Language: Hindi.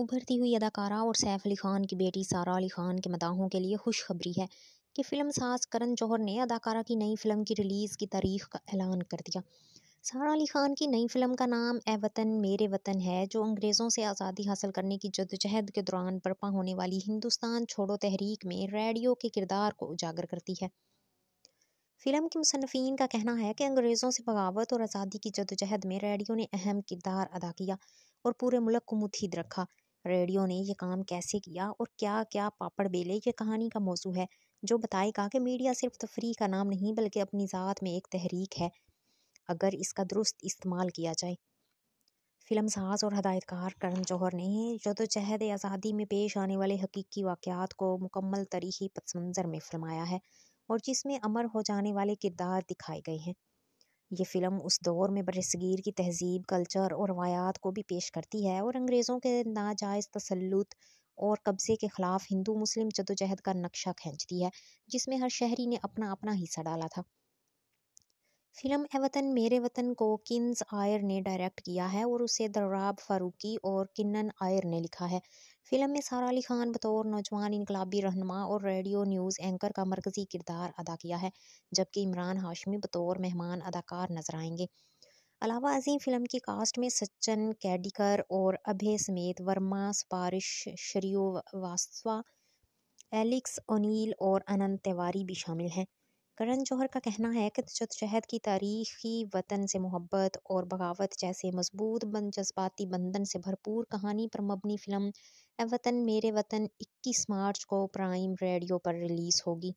उभरती हुई अदाकारा और सैफ अली खान की बेटी सारा अली खान के मदाहों के लिए खुशखबरी है कि फिल्म साज करण जौहर ने अदाकारा की नई फिल्म की रिलीज़ की तारीख का ऐलान कर दिया सारा अली खान की नई फिल्म का नाम ए वतन मेरे वतन है जो अंग्रेज़ों से आज़ादी हासिल करने की जदोजहद के दौरान बर्पा होने वाली हिंदुस्तान छोड़ो तहरीक में रेडियो के किरदार को उजागर करती है फिल्म के मुसनफिन का कहना है कि अंग्रेज़ों से बगावत और आज़ादी की जदोजहद में रेडियो ने अहम किरदार अदा किया और पूरे मुल्क को मुथीद रखा रेडियो ने ये काम कैसे किया और क्या क्या पापड़ बेले ये कहानी का मौजू है जो बताएगा कि मीडिया सिर्फ तफरी तो का नाम नहीं बल्कि अपनी ज़ात में एक तहरीक है अगर इसका दुरुस्त इस्तेमाल किया जाए फिल्म साज और हदायतकार करण जौहर ने जदोजहद आज़ादी में पेश आने वाले हकीकी वाक़ात को मुकम्मल तरीकी पस मंज़र में फरमाया है और जिसमें अमर हो जाने वाले किरदार दिखाए गए हैं ये फ़िल्म उस दौर में बरसगीर की तहज़ीब कल्चर और रवायात को भी पेश करती है और अंग्रेज़ों के नाजायज़ तसलुत और कब्ज़े के ख़िलाफ़ हिंदू मुस्लिम जदोजहद का नक्शा खींचती है जिसमें हर शहरी ने अपना अपना हिस्सा डाला था फिल्म ए वतन मेरे वतन को किन्स आयर ने डायरेक्ट किया है और उसे दर्राब फारूकी और किन्नन आयर ने लिखा है फिल्म में सारा अली खान बतौर नौजवान इनकलाबी रहनमा और रेडियो न्यूज़ एंकर का मरकज़ी किरदार अदा किया है जबकि इमरान हाशमी बतौर मेहमान अदाकार नजर आएंगे अलावा अजीम फिल्म की कास्ट में सचिन कैडिकर और अभय समेत वर्मा सिपारिश शरियो वास्वा एलिक्स ओनील और अनंत तिवारी भी शामिल हैं करण जौहर का कहना है कि जदजहद की तारीखी वतन से मोहब्बत और बगावत जैसे मजबूत बन जज्बाती बंधन से भरपूर कहानी पर मबनी फ़िल्म ए वतन मेरे वतन 21 मार्च को प्राइम रेडियो पर रिलीज़ होगी